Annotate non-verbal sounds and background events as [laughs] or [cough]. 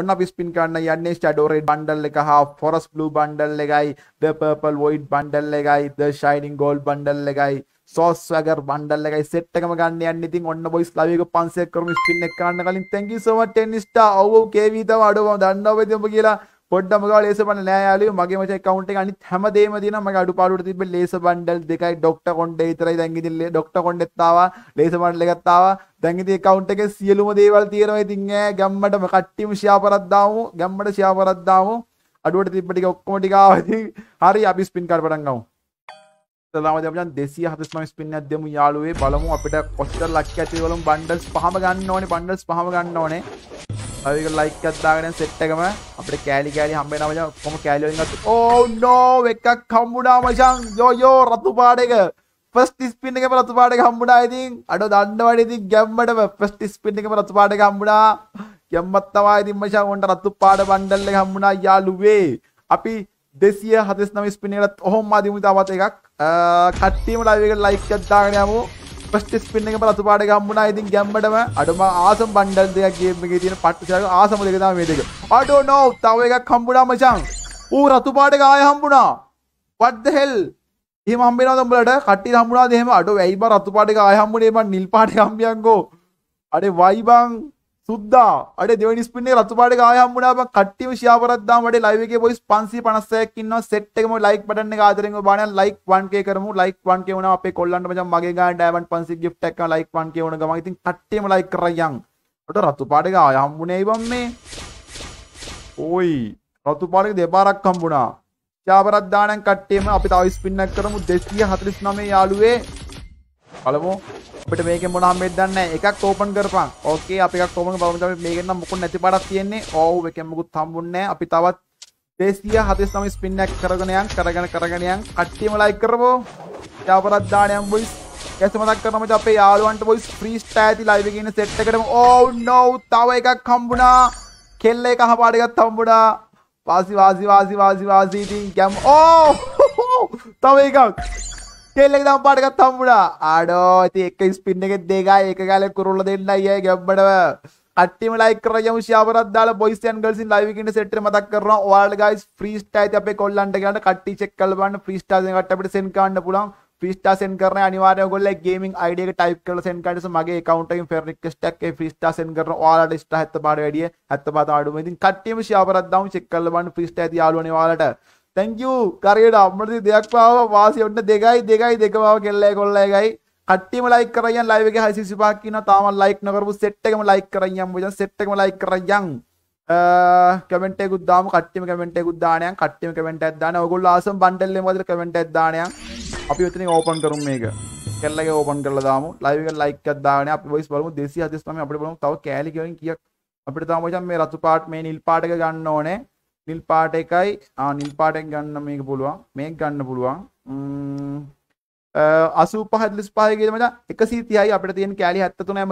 ඔන්න පිස්පින් කරන්න යන්නේ ෂඩෝරේ බන්ඩල් එක හා ෆොරස් බ්ලු බන්ඩල් එකයි ද පර්පල් වොයිඩ් බන්ඩල් එකයි ද ශයිනින් ගෝල් බන්ඩල් එකයි සෝස් වගර් බන්ඩල් එකයි සෙට්ටකම ගන්න යන්න ඉතින් ඔන්න බොයිස් ලවයක පන්සෙක් කරම ස්පින් එක කරන්න කලින් තැන්කි සොමට ටෙන්නිස්ටා ඔව් කේවීතව අඩුවම දන්නවද ඔබ කියලා පොඩ්ඩම ගාව ලේස බන්න නෑ යාළුවෝ මගේ මචං account එක අනිත් හැමදේම දිනන මගේ අඩුපාඩුවට තිබ්බ ලේස බන්ඩල් දෙකයි ડોක්ටර් කොණ්ඩේ විතරයි දැන් ඉතින් ડોක්ටර් කොණ්ඩෙත් ආවා ලේස බන්ඩල් එකත් ආවා දැන් ඉතින් account එකේ සියලුම දේවල් තියෙනවා ඉතින් ඈ ගම්මඩම කට්ටියම ෂෙයා කරක් දාමු ගම්මඩ ෂෙයා කරක් දාමු අඩුවට තිබ්බ ටික ඔක්කොම ටික ආවා ඉතින් හරි අපි ස්පින් කාඩ් පටන් ගමු සලාමදමන් දෙසිය හතස්ම ස්පින්නක් දෙමු යාළුවේ බලමු අපිට කොච්චර ලක්ෂ ඇතිවලුම් බන්ඩල්ස් පහම ගන්න ඕනේ බන්ඩල්ස් පහම ගන්න ඕනේ ඒක ලයික් එකක් දාගෙන සෙට් එකම අපිට කෑලි කෑලි හම්බ වෙනවා මචං ඔක්කොම කෑලි වලින් අත ඕ නෝ එකක් හම්බුණා මචං යෝ යෝ රතු පාට එක ෆස්ට් ස්පින් එකම රතු පාට එක හම්බුණා ඉතින් අඩෝ දන්නවනේ ඉතින් ගැම්මටම ෆස්ට් ස්පින් එකම රතු පාට එක හම්බුණා ගැම්මත් තමයි ඉතින් මචං ඔන්න රතු පාට බණ්ඩල් එක හම්බුණා යාළුවේ අපි දෙසිය හතස් නම ස්පිනලත් ඔහොම අධිමුතාවත් එකක් uh, කට්ටීම ලයිවක ලයික්්‍යත්දාගෙන යමු පස්ට ස්පින්න එක පලතු පාට ගම්මුණනා ඉතින් ගැම්බටම අඩුම ආසම් බන්ඩල් දෙයක් ගේමගේ තියෙන පට්චක ආසම දෙකතා මේටක අඩෝ නෝ තව එකක් කම්බුණා මචන් ඌ රතු පාට ගාය හම්බුණා පට්ද හෙල් ඒ මම්බෙනදම්බලට කටි හම්බුණා දෙෙම අඩු වැයිබ රතු පාටික ආයහම්බුණේ බන් නිල් පාටි කම්පියන්ගෝ අඩේ වයිබං සුද්දා අඩේ දෙවනි ස්පින් එක රතු පාට ගාය හම්බුණා මම කට්ටියම ෂෙයා කරත් දාමු අඩේ ලයිව් එකේ boys 556ක් ඉන්නවා සෙට් එකම ලයික් බටන් එක ආදරෙන් ඔබ බලන්න ලයික් 1k කරමු ලයික් 1k වුණා අපේ කොල්ලන්ට මචං මගේ ගාන ඩයමන්ඩ් 500 gift එකක් ලයික් 1k වුණ ගමන් ඉතින් කට්ටියම ලයික් කරයන් ඔට රතු පාට ගාය හම්බුනේ ඉබම් මේ ඔයි රතු පාට දෙපාරක් හම්බුණා ෂෙයා කරත් දානන් කට්ටියම අපි තව ස්පින්නක් කරමු 249 යාළුවේ බලමු අපිට මේකෙන් මොන හම්බෙන්න දන්නේ එකක් ඕපන් කරපන් ඕකේ අපි එකක් ඕපන් කරමු තමයි මේකෙන් නම් මොකුත් නැති පාඩක් තියෙන්නේ ඕව් එකෙන් මොකුත් හම්බුන්නේ අපි තවත් 249 ස්පින් එකක් කරගෙන යන් කරගෙන කරගෙන යන් කට්ටියම ලයික් කරපෝ ඊටවරක් දාන්න යම් බොයිස් ගැස මතක් කරනම අපේ යාළුවන්ට බොයිස් ෆ්‍රී ස්ටෑති ලයිව් එකේ ඉන්න සෙට් එකටම ඕව් නෝ තව එකක් හම්බුණා කෙල්ල එක හපාඩ එකක් හම්බුණා වාසි වාසි වාසි වාසි වාසි ඉතින් ගැම් ඕ oh, [laughs] තව එකක් කෙල්ලෙක් දම් පාටකත් හම්බුණා ආඩෝ ඇති එක ස්පින්න එකෙත් දෙකයි එක කාලෙ කුරුල්ල දෙන්න අයියයි ගැම්බටව කට්ටිම ලයි කරයම ශාවරත් දාලා බොයිස් ඇන් ගර්ල්ස්ින් ලයිව් එකේ ඉන්න සෙට් එක මතක් කරනවා ඔයාලා ගයිස් ෆ්‍රී ස්ටයිල් අපේ කොල්ලන්ට ගන්න කට්ටි චෙක් කරලා බලන්න ෆ්‍රී ස්ටයිල් එකකට අපිට සෙන්ඩ් කරන්න පුළුවන් ්‍රිස්ටා සෙන් කරන අනිවාරය ගොල්ල ගේමින් අයිඩියක ටයි් කල සෙන් කටස මගේ කවන්ටයින් ෙරික්ස්ටක් ්‍රිස්ටා සෙන් කරන යාලට ස්ට හත්ත පාට වැඩිය ඇත්ත පාඩුවමති කට්ටියම ශාපරදදාම් චෙක්කල්ලබන්න ්‍රිස්ට ඇති යාලන වාලට තැංකූ කරයට අම්මති දෙයක් පාව වාසි ඔන්න දෙකයි දෙකයි දෙකවාව කෙල්ලෑ කොල්ලා එකයි කට්ටිම ලයි කරයන් ලයිවක හසිසිපාක් කියන තාම ලයික් නොකරපු සෙට්ටකම ලයි කරයම් ජ සෙට්ටම ලයි කරයන් කමෙන්ට ගුද්දාම කට්ටිම කමෙන්ට ගුද්දානයන් කට්ටිම කමෙන්ට ඇදදාන ඔගුල් ආසම් බන්ඩල්ල මද කමෙන්ට ඇදදානය අපි ඔතන ඕපන් කරුම් මේක කෙල්ලගේ ඕපන් කරල දාම ලයික ලයික් දාන අප ොයිස් බලමු දෙසි අදස්ම අපි බලමු තව කෑලිකින් කියක් අපිට තාමචන් මේ රතු පාට් මේ නිල් පාටක ගන්න ඕනේ නිල් පාට එකයි නිල් පාටෙන් ගන්න මේක පුළුවන් මේක ගන්න පුළුවන් අසූ පහදලිස් පායගේ මච එකසිීතියයි අපට තියෙන් කෑලි හත්තතුනෑ